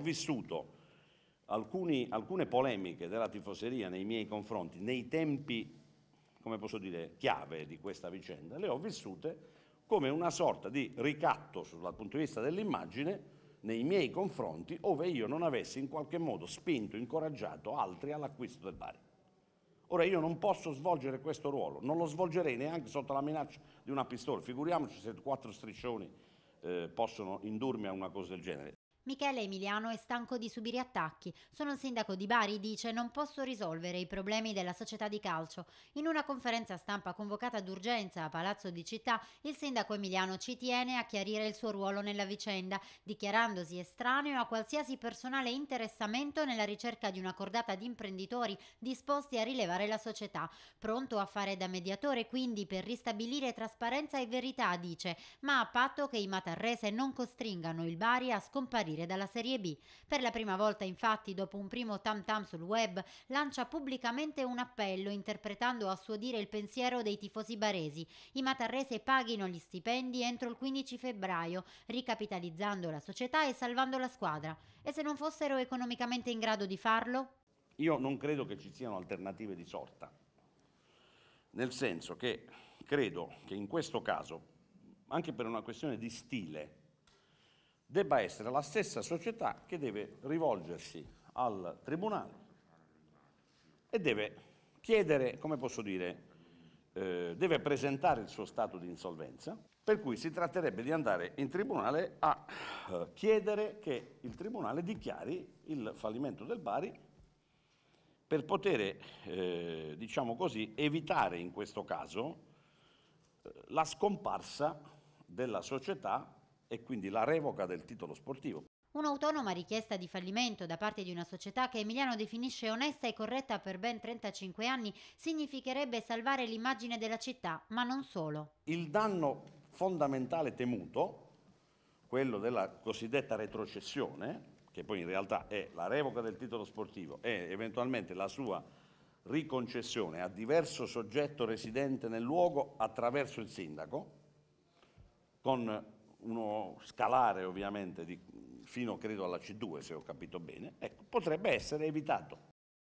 vissuto alcuni, alcune polemiche della tifoseria nei miei confronti, nei tempi, come posso dire, chiave di questa vicenda, le ho vissute come una sorta di ricatto dal punto di vista dell'immagine nei miei confronti ove io non avessi in qualche modo spinto, incoraggiato altri all'acquisto del Bari. Ora io non posso svolgere questo ruolo, non lo svolgerei neanche sotto la minaccia di una pistola, figuriamoci se quattro striscioni eh, possono indurmi a una cosa del genere. Michele Emiliano è stanco di subire attacchi. Sono sindaco di Bari, dice, non posso risolvere i problemi della società di calcio. In una conferenza stampa convocata d'urgenza a Palazzo di Città, il sindaco Emiliano ci tiene a chiarire il suo ruolo nella vicenda, dichiarandosi estraneo a qualsiasi personale interessamento nella ricerca di una cordata di imprenditori disposti a rilevare la società. Pronto a fare da mediatore quindi per ristabilire trasparenza e verità, dice, ma a patto che i matarrese non costringano il Bari a scomparire uscire dalla Serie B. Per la prima volta, infatti, dopo un primo tam tam sul web, lancia pubblicamente un appello interpretando a suo dire il pensiero dei tifosi baresi. I matarrese paghino gli stipendi entro il 15 febbraio, ricapitalizzando la società e salvando la squadra. E se non fossero economicamente in grado di farlo? Io non credo che ci siano alternative di sorta, nel senso che credo che in questo caso, anche per una questione di stile, debba essere la stessa società che deve rivolgersi al tribunale e deve chiedere, come posso dire, eh, deve presentare il suo stato di insolvenza, per cui si tratterebbe di andare in tribunale a eh, chiedere che il tribunale dichiari il fallimento del Bari per poter, eh, diciamo così, evitare in questo caso eh, la scomparsa della società e quindi la revoca del titolo sportivo. Un'autonoma richiesta di fallimento da parte di una società che Emiliano definisce onesta e corretta per ben 35 anni significherebbe salvare l'immagine della città, ma non solo. Il danno fondamentale temuto, quello della cosiddetta retrocessione, che poi in realtà è la revoca del titolo sportivo e eventualmente la sua riconcessione a diverso soggetto residente nel luogo attraverso il sindaco, con uno scalare ovviamente di, fino credo alla C2 se ho capito bene, ecco, potrebbe essere evitato.